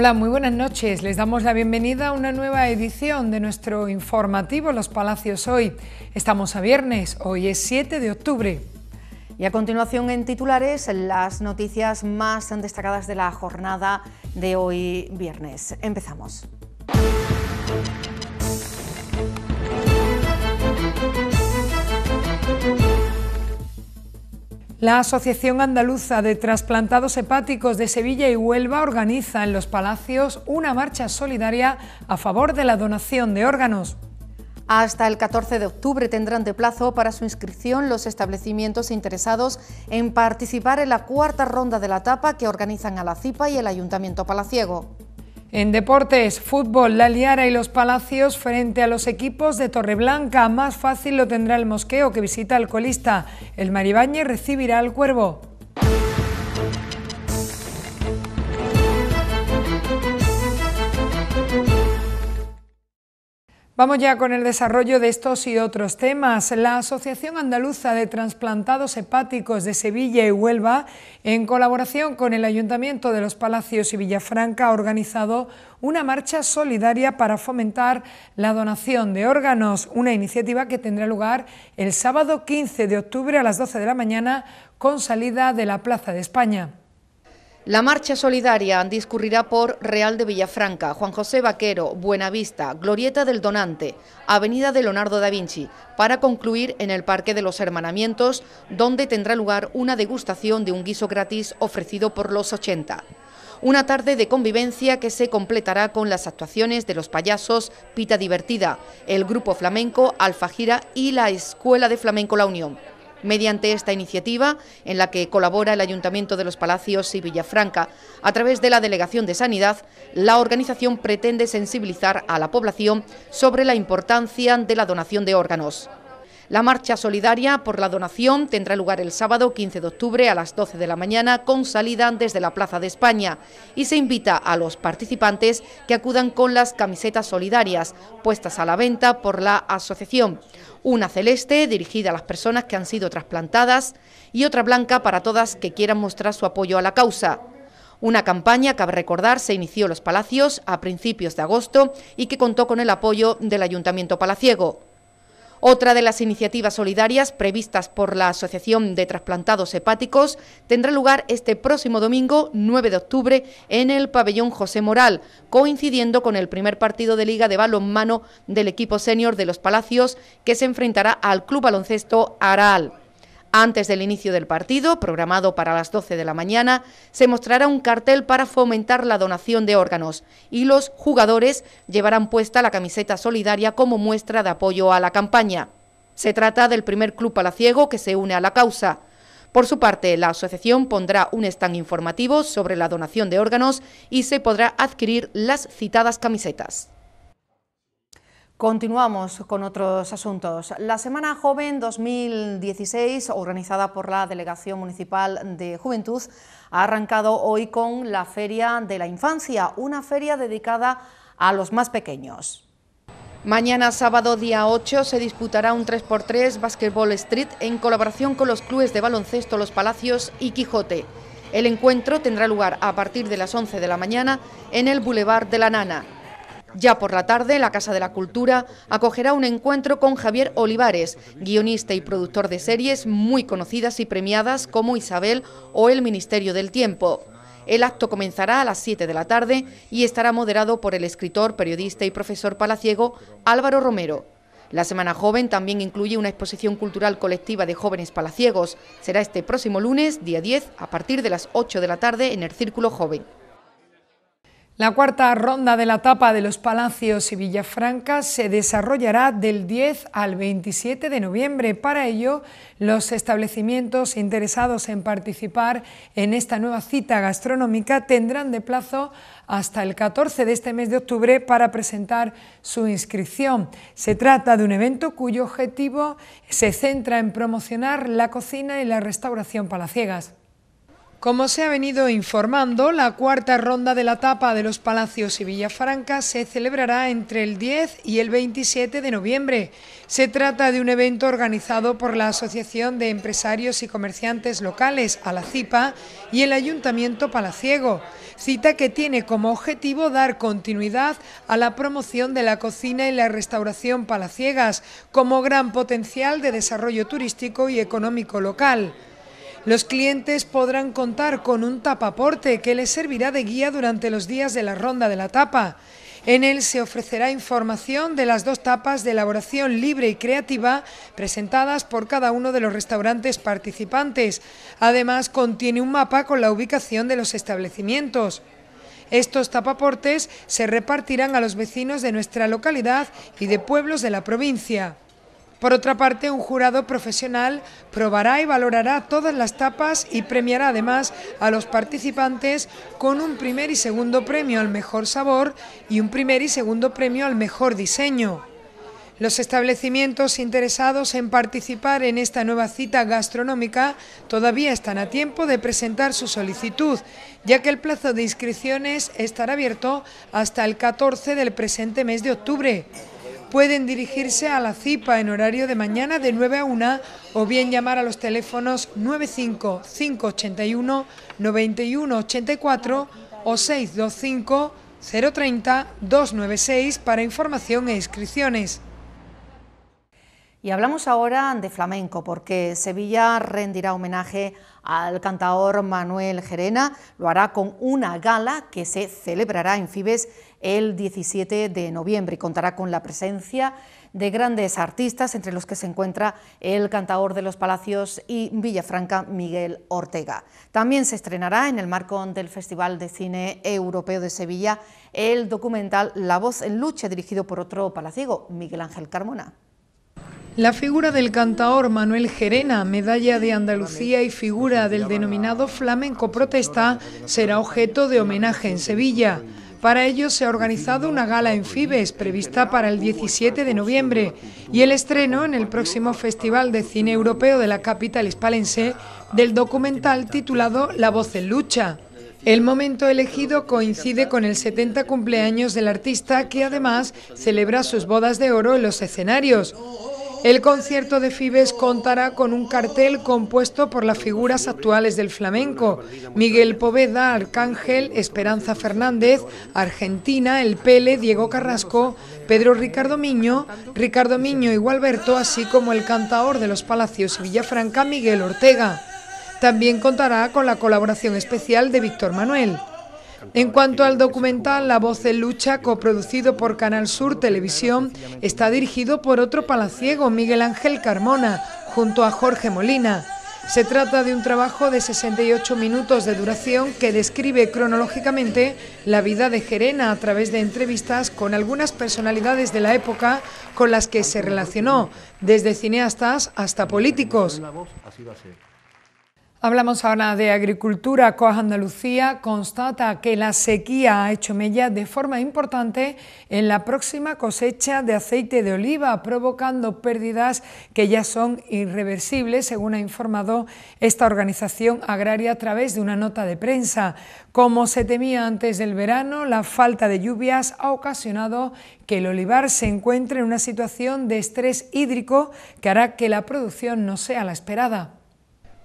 Hola, muy buenas noches. Les damos la bienvenida a una nueva edición de nuestro informativo Los Palacios Hoy. Estamos a viernes, hoy es 7 de octubre. Y a continuación en titulares, las noticias más destacadas de la jornada de hoy viernes. Empezamos. La Asociación Andaluza de Trasplantados Hepáticos de Sevilla y Huelva organiza en los Palacios una marcha solidaria a favor de la donación de órganos. Hasta el 14 de octubre tendrán de plazo para su inscripción los establecimientos interesados en participar en la cuarta ronda de la etapa que organizan a la CIPA y el Ayuntamiento Palaciego. En deportes, fútbol, La Liara y Los Palacios frente a los equipos de Torreblanca. Más fácil lo tendrá el Mosqueo que visita al colista. El maribañe recibirá al Cuervo. Vamos ya con el desarrollo de estos y otros temas. La Asociación Andaluza de Transplantados Hepáticos de Sevilla y Huelva, en colaboración con el Ayuntamiento de los Palacios y Villafranca, ha organizado una marcha solidaria para fomentar la donación de órganos, una iniciativa que tendrá lugar el sábado 15 de octubre a las 12 de la mañana con salida de la Plaza de España. La marcha solidaria discurrirá por Real de Villafranca, Juan José Vaquero, Buenavista, Glorieta del Donante, Avenida de Leonardo da Vinci, para concluir en el Parque de los Hermanamientos, donde tendrá lugar una degustación de un guiso gratis ofrecido por los 80. Una tarde de convivencia que se completará con las actuaciones de los payasos Pita Divertida, el grupo flamenco Alfajira y la Escuela de Flamenco La Unión mediante esta iniciativa en la que colabora el Ayuntamiento de los Palacios y Villafranca. A través de la Delegación de Sanidad, la organización pretende sensibilizar a la población sobre la importancia de la donación de órganos. La marcha solidaria por la donación tendrá lugar el sábado 15 de octubre a las 12 de la mañana con salida desde la Plaza de España y se invita a los participantes que acudan con las camisetas solidarias puestas a la venta por la asociación. Una celeste dirigida a las personas que han sido trasplantadas y otra blanca para todas que quieran mostrar su apoyo a la causa. Una campaña, cabe recordar, se inició en los palacios a principios de agosto y que contó con el apoyo del Ayuntamiento Palaciego. Otra de las iniciativas solidarias previstas por la Asociación de Trasplantados Hepáticos tendrá lugar este próximo domingo 9 de octubre en el pabellón José Moral, coincidiendo con el primer partido de liga de balonmano del equipo senior de los Palacios que se enfrentará al Club Baloncesto Aral. Antes del inicio del partido, programado para las 12 de la mañana, se mostrará un cartel para fomentar la donación de órganos y los jugadores llevarán puesta la camiseta solidaria como muestra de apoyo a la campaña. Se trata del primer club palaciego que se une a la causa. Por su parte, la asociación pondrá un stand informativo sobre la donación de órganos y se podrá adquirir las citadas camisetas. Continuamos con otros asuntos. La Semana Joven 2016, organizada por la Delegación Municipal de Juventud, ha arrancado hoy con la Feria de la Infancia, una feria dedicada a los más pequeños. Mañana sábado día 8 se disputará un 3x3 Basketball Street en colaboración con los clubes de baloncesto Los Palacios y Quijote. El encuentro tendrá lugar a partir de las 11 de la mañana en el Boulevard de la Nana. Ya por la tarde, la Casa de la Cultura acogerá un encuentro con Javier Olivares, guionista y productor de series muy conocidas y premiadas como Isabel o El Ministerio del Tiempo. El acto comenzará a las 7 de la tarde y estará moderado por el escritor, periodista y profesor palaciego Álvaro Romero. La Semana Joven también incluye una exposición cultural colectiva de jóvenes palaciegos. Será este próximo lunes, día 10, a partir de las 8 de la tarde en el Círculo Joven. La cuarta ronda de la etapa de los Palacios y Villafranca se desarrollará del 10 al 27 de noviembre. Para ello, los establecimientos interesados en participar en esta nueva cita gastronómica tendrán de plazo hasta el 14 de este mes de octubre para presentar su inscripción. Se trata de un evento cuyo objetivo se centra en promocionar la cocina y la restauración palaciegas. Como se ha venido informando, la cuarta ronda de la tapa de los Palacios y Villafranca se celebrará entre el 10 y el 27 de noviembre. Se trata de un evento organizado por la Asociación de Empresarios y Comerciantes Locales, ALACIPA, y el Ayuntamiento Palaciego, cita que tiene como objetivo dar continuidad a la promoción de la cocina y la restauración palaciegas como gran potencial de desarrollo turístico y económico local. Los clientes podrán contar con un tapaporte que les servirá de guía durante los días de la ronda de la tapa. En él se ofrecerá información de las dos tapas de elaboración libre y creativa presentadas por cada uno de los restaurantes participantes. Además, contiene un mapa con la ubicación de los establecimientos. Estos tapaportes se repartirán a los vecinos de nuestra localidad y de pueblos de la provincia. Por otra parte, un jurado profesional probará y valorará todas las tapas y premiará además a los participantes con un primer y segundo premio al mejor sabor y un primer y segundo premio al mejor diseño. Los establecimientos interesados en participar en esta nueva cita gastronómica todavía están a tiempo de presentar su solicitud, ya que el plazo de inscripciones estará abierto hasta el 14 del presente mes de octubre pueden dirigirse a la CIPA en horario de mañana de 9 a 1 o bien llamar a los teléfonos 95 581 91 84 o 625 030 296 para información e inscripciones. Y hablamos ahora de flamenco, porque Sevilla rendirá homenaje al cantador Manuel Gerena. Lo hará con una gala que se celebrará en Fibes el 17 de noviembre y contará con la presencia de grandes artistas, entre los que se encuentra el cantador de los Palacios y Villafranca, Miguel Ortega. También se estrenará en el marco del Festival de Cine Europeo de Sevilla el documental La voz en lucha, dirigido por otro palaciego, Miguel Ángel Carmona. La figura del cantaor Manuel Gerena, medalla de Andalucía y figura pues del denominado flamenco protesta, será objeto de homenaje en Sevilla. Para ello se ha organizado una gala en Fibes prevista para el 17 de noviembre y el estreno en el próximo Festival de Cine Europeo de la capital hispalense del documental titulado La voz en lucha. El momento elegido coincide con el 70 cumpleaños del artista que además celebra sus bodas de oro en los escenarios. El concierto de Fibes contará con un cartel compuesto por las figuras actuales del flamenco, Miguel Poveda, Arcángel, Esperanza Fernández, Argentina, El Pele, Diego Carrasco, Pedro Ricardo Miño, Ricardo Miño y Gualberto, así como el cantaor de los Palacios Villafranca, Miguel Ortega. También contará con la colaboración especial de Víctor Manuel. En cuanto al documental La Voz de Lucha, coproducido por Canal Sur Televisión, está dirigido por otro palaciego, Miguel Ángel Carmona, junto a Jorge Molina. Se trata de un trabajo de 68 minutos de duración que describe cronológicamente la vida de Gerena a través de entrevistas con algunas personalidades de la época con las que se relacionó, desde cineastas hasta políticos. Hablamos ahora de agricultura. Coas Andalucía constata que la sequía ha hecho mella de forma importante en la próxima cosecha de aceite de oliva, provocando pérdidas que ya son irreversibles, según ha informado esta organización agraria a través de una nota de prensa. Como se temía antes del verano, la falta de lluvias ha ocasionado que el olivar se encuentre en una situación de estrés hídrico que hará que la producción no sea la esperada.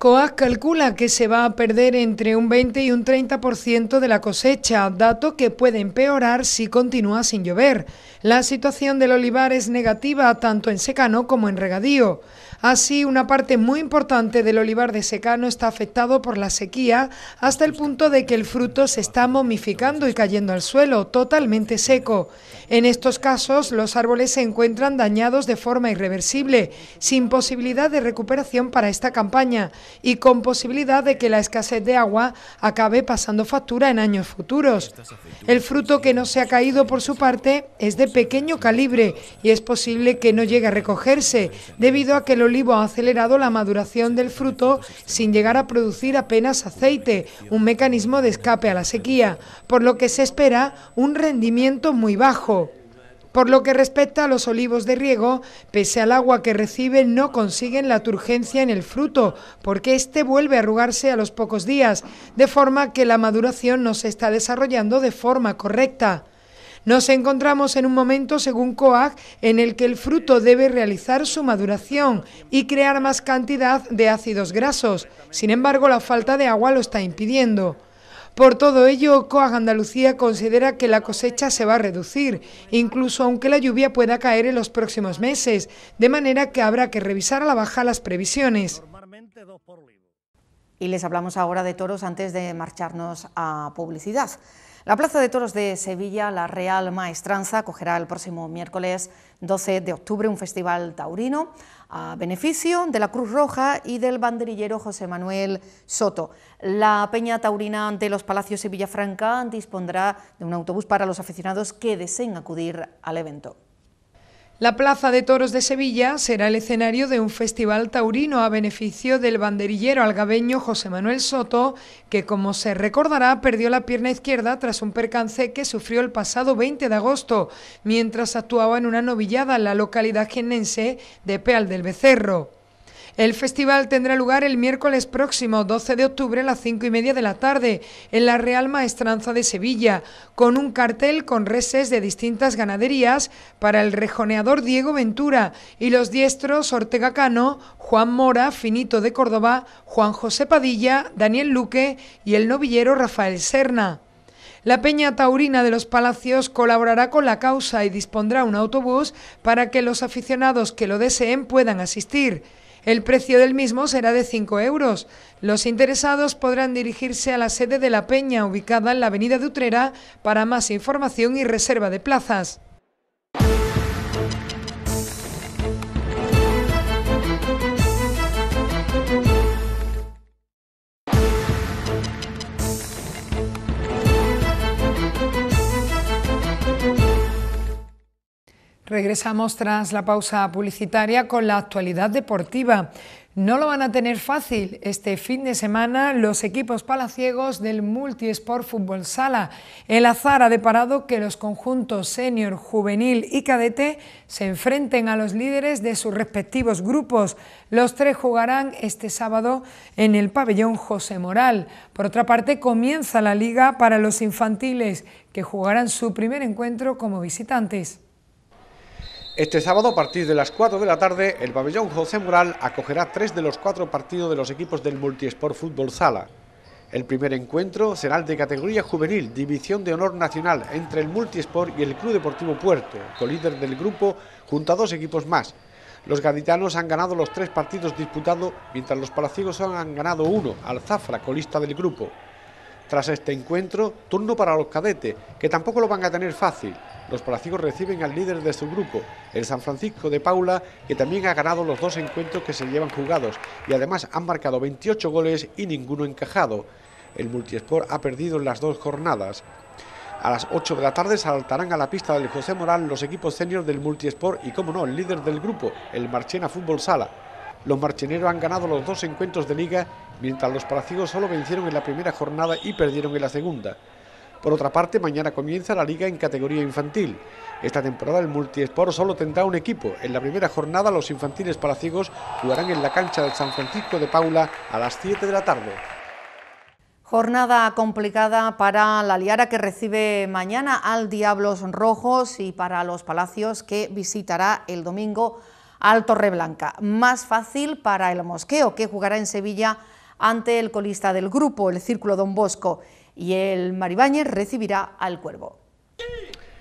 COAS calcula que se va a perder entre un 20 y un 30% de la cosecha, dato que puede empeorar si continúa sin llover. La situación del olivar es negativa tanto en secano como en regadío. Así, una parte muy importante del olivar de secano está afectado por la sequía hasta el punto de que el fruto se está momificando y cayendo al suelo, totalmente seco. En estos casos, los árboles se encuentran dañados de forma irreversible, sin posibilidad de recuperación para esta campaña y con posibilidad de que la escasez de agua acabe pasando factura en años futuros. El fruto que no se ha caído por su parte es de pequeño calibre y es posible que no llegue a recogerse debido a que el olivo ha acelerado la maduración del fruto sin llegar a producir apenas aceite, un mecanismo de escape a la sequía, por lo que se espera un rendimiento muy bajo. Por lo que respecta a los olivos de riego, pese al agua que reciben, no consiguen la turgencia en el fruto, porque éste vuelve a arrugarse a los pocos días, de forma que la maduración no se está desarrollando de forma correcta. Nos encontramos en un momento, según COAG, en el que el fruto debe realizar su maduración y crear más cantidad de ácidos grasos. Sin embargo, la falta de agua lo está impidiendo. Por todo ello, COAG Andalucía considera que la cosecha se va a reducir, incluso aunque la lluvia pueda caer en los próximos meses, de manera que habrá que revisar a la baja las previsiones. Y les hablamos ahora de toros antes de marcharnos a publicidad. La Plaza de Toros de Sevilla, la Real Maestranza, acogerá el próximo miércoles 12 de octubre un festival taurino a beneficio de la Cruz Roja y del banderillero José Manuel Soto. La Peña Taurina ante los Palacios y Villafranca dispondrá de un autobús para los aficionados que deseen acudir al evento. La Plaza de Toros de Sevilla será el escenario de un festival taurino a beneficio del banderillero algabeño José Manuel Soto, que como se recordará perdió la pierna izquierda tras un percance que sufrió el pasado 20 de agosto, mientras actuaba en una novillada en la localidad genense de Peal del Becerro. El festival tendrá lugar el miércoles próximo, 12 de octubre, a las 5 y media de la tarde, en la Real Maestranza de Sevilla, con un cartel con reses de distintas ganaderías para el rejoneador Diego Ventura y los diestros Ortega Cano, Juan Mora, Finito de Córdoba, Juan José Padilla, Daniel Luque y el novillero Rafael Serna. La Peña Taurina de los Palacios colaborará con la causa y dispondrá un autobús para que los aficionados que lo deseen puedan asistir. El precio del mismo será de 5 euros. Los interesados podrán dirigirse a la sede de La Peña, ubicada en la avenida de Utrera, para más información y reserva de plazas. Regresamos tras la pausa publicitaria con la actualidad deportiva. No lo van a tener fácil este fin de semana los equipos palaciegos del Multisport Fútbol Sala. El azar ha deparado que los conjuntos senior, juvenil y cadete se enfrenten a los líderes de sus respectivos grupos. Los tres jugarán este sábado en el pabellón José Moral. Por otra parte, comienza la liga para los infantiles, que jugarán su primer encuentro como visitantes. Este sábado, a partir de las 4 de la tarde, el pabellón José Mural acogerá tres de los cuatro partidos de los equipos del Multisport Fútbol Sala. El primer encuentro será el de categoría juvenil, división de honor nacional, entre el Multisport y el Club Deportivo Puerto, colíder del grupo, junto a dos equipos más. Los gaditanos han ganado los tres partidos disputados, mientras los palaciegos han ganado uno, al Zafra, colista del grupo. Tras este encuentro, turno para los cadetes, que tampoco lo van a tener fácil los paracigos reciben al líder de su grupo, el San Francisco de Paula, que también ha ganado los dos encuentros que se llevan jugados y además han marcado 28 goles y ninguno encajado. El Multisport ha perdido en las dos jornadas. A las 8 de la tarde saltarán a la pista del José Morán los equipos senior del Multisport y, como no, el líder del grupo, el Marchena Fútbol Sala. Los marcheneros han ganado los dos encuentros de liga, mientras los paracigos solo vencieron en la primera jornada y perdieron en la segunda. Por otra parte, mañana comienza la liga en categoría infantil. Esta temporada el multiesport solo tendrá un equipo. En la primera jornada los infantiles palaciegos jugarán en la cancha del San Francisco de Paula a las 7 de la tarde. Jornada complicada para la Liara que recibe mañana al Diablos Rojos y para los Palacios que visitará el domingo al Torreblanca. Más fácil para el Mosqueo que jugará en Sevilla ante el colista del grupo, el Círculo Don Bosco y el Maribáñez recibirá al Cuervo.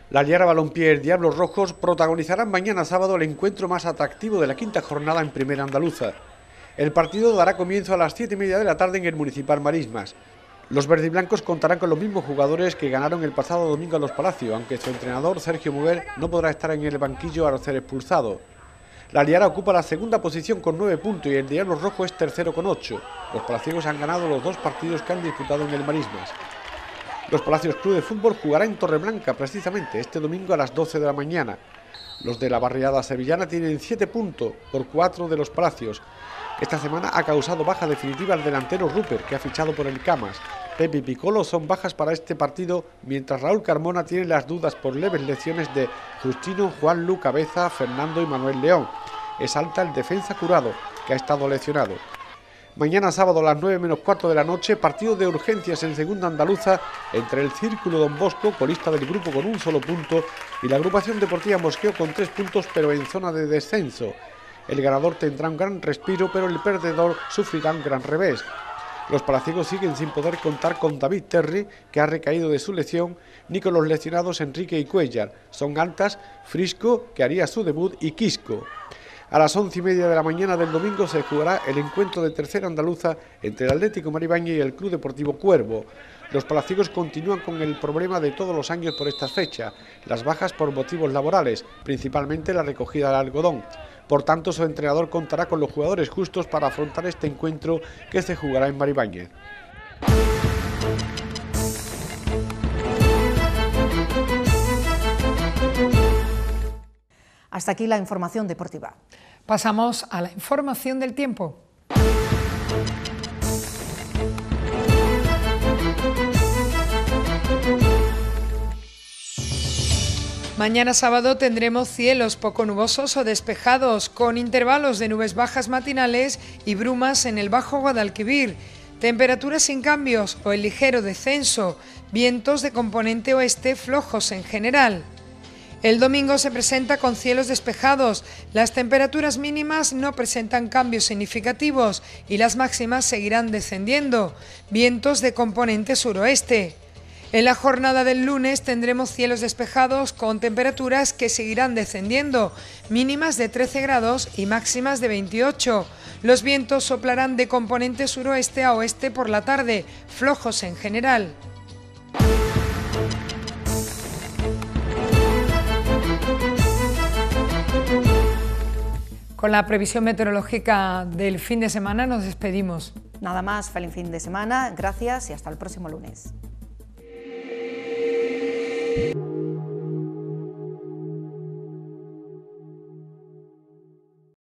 La Liara Balompié y el Diablos Rojos protagonizarán mañana sábado el encuentro más atractivo de la quinta jornada en Primera Andaluza. El partido dará comienzo a las 7 y media de la tarde en el Municipal Marismas. Los verdiblancos contarán con los mismos jugadores que ganaron el pasado domingo a los Palacios, aunque su entrenador Sergio Muguer no podrá estar en el banquillo al ser expulsado. La Liara ocupa la segunda posición con 9 puntos y el Diablo Rojo es tercero con 8. Los palacios han ganado los dos partidos que han disputado en el Marismas. Los Palacios Club de Fútbol jugará en Torreblanca precisamente este domingo a las 12 de la mañana. Los de la barriada sevillana tienen 7 puntos por 4 de los Palacios. Esta semana ha causado baja definitiva al delantero Rupert, que ha fichado por el Camas. Pepe y Piccolo son bajas para este partido, mientras Raúl Carmona tiene las dudas por leves lesiones de Justino, Juan Lu Cabeza, Fernando y Manuel León. Es alta el defensa curado, que ha estado lesionado. Mañana sábado a las 9 menos 4 de la noche, partido de urgencias en segunda andaluza entre el Círculo Don Bosco, colista del grupo con un solo punto, y la agrupación deportiva Mosqueo con tres puntos pero en zona de descenso. El ganador tendrá un gran respiro, pero el perdedor sufrirá un gran revés. Los palaciegos siguen sin poder contar con David Terry, que ha recaído de su lesión, ni con los lesionados Enrique y Cuellar. Son Gantas, Frisco, que haría su debut, y Quisco. A las once y media de la mañana del domingo se jugará el encuentro de tercera andaluza entre el Atlético Maribaña y el Club Deportivo Cuervo. Los palaciegos continúan con el problema de todos los años por esta fecha, las bajas por motivos laborales, principalmente la recogida del algodón. Por tanto, su entrenador contará con los jugadores justos para afrontar este encuentro que se jugará en Maribáñez. Hasta aquí la información deportiva. Pasamos a la información del tiempo. Mañana sábado tendremos cielos poco nubosos o despejados, con intervalos de nubes bajas matinales y brumas en el Bajo Guadalquivir. Temperaturas sin cambios o el ligero descenso, vientos de componente oeste flojos en general. El domingo se presenta con cielos despejados, las temperaturas mínimas no presentan cambios significativos y las máximas seguirán descendiendo, vientos de componente suroeste. En la jornada del lunes tendremos cielos despejados con temperaturas que seguirán descendiendo, mínimas de 13 grados y máximas de 28. Los vientos soplarán de componente suroeste a oeste por la tarde, flojos en general. Con la previsión meteorológica del fin de semana nos despedimos. Nada más, feliz fin de semana, gracias y hasta el próximo lunes.